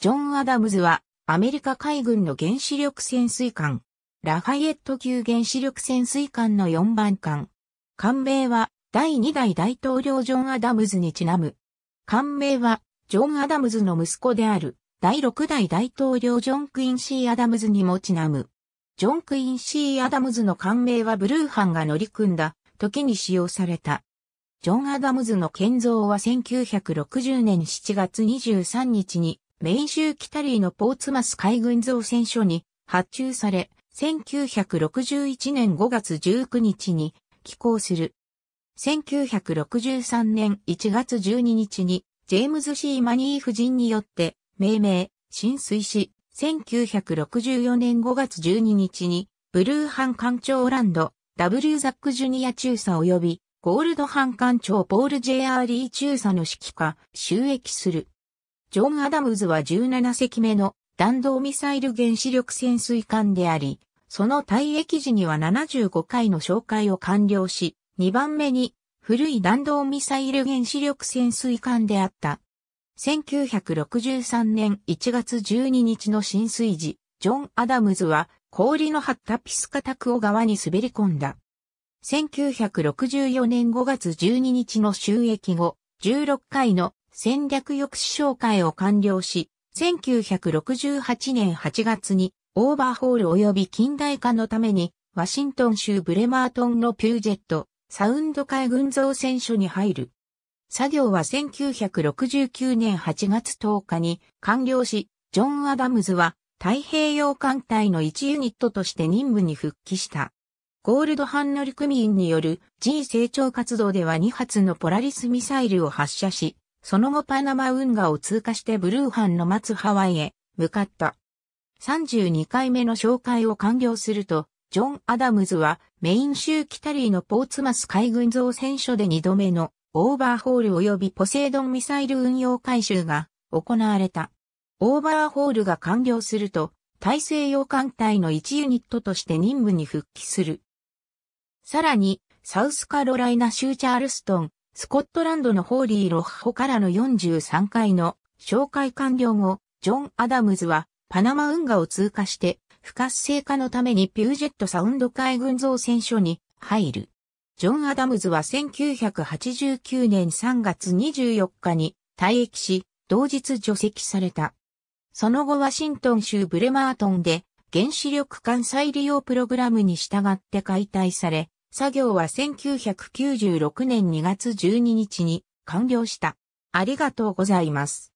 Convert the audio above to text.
ジョン・アダムズは、アメリカ海軍の原子力潜水艦、ラファイエット級原子力潜水艦の4番艦。艦名は、第2代大統領ジョン・アダムズにちなむ。艦名は、ジョン・アダムズの息子である、第6代大統領ジョン・クイン・シー・アダムズにもちなむ。ジョン・クイン・シー・アダムズの艦名はブルーハンが乗り組んだ時に使用された。ジョン・アダムズの建造は1960年7月23日にメイン州キタリーのポーツマス海軍造船所に発注され、1961年5月19日に寄港する。1963年1月12日にジェームズ・シー・マニー夫人によって命名、浸水し、1964年5月12日にブルーハン艦長ランド、W・ ザック・ジュニア中佐及びゴールドハン艦長ポール・ J・ アーリー中佐の指揮下収益する。ジョン・アダムズは17隻目の弾道ミサイル原子力潜水艦であり、その退役時には75回の紹介を完了し、2番目に古い弾道ミサイル原子力潜水艦であった。1963年1月12日の浸水時、ジョン・アダムズは氷の張ったピスカタクオ川に滑り込んだ。1964年5月12日の収益後、16回の戦略抑止紹介を完了し、1968年8月にオーバーホール及び近代化のためにワシントン州ブレマートンのピュージェットサウンド海軍造船所に入る。作業は1969年8月10日に完了し、ジョン・アダムズは太平洋艦隊の1ユニットとして任務に復帰した。ゴールドハン乗組員による G 成長活動では2発のポラリスミサイルを発射し、その後パナマ運河を通過してブルーハンの待つハワイへ向かった。32回目の紹介を完了すると、ジョン・アダムズはメイン州キタリーのポーツマス海軍造船所で2度目のオーバーホール及びポセイドンミサイル運用回収が行われた。オーバーホールが完了すると、大西洋艦隊の1ユニットとして任務に復帰する。さらに、サウスカロライナ州チャールストン、スコットランドのホーリー・ロッホからの43回の紹介完了後、ジョン・アダムズはパナマ運河を通過して不活性化のためにピュージェットサウンド海軍造船所に入る。ジョン・アダムズは1989年3月24日に退役し、同日除籍された。その後ワシントン州ブレマートンで原子力艦再利用プログラムに従って解体され、作業は1996年2月12日に完了した。ありがとうございます。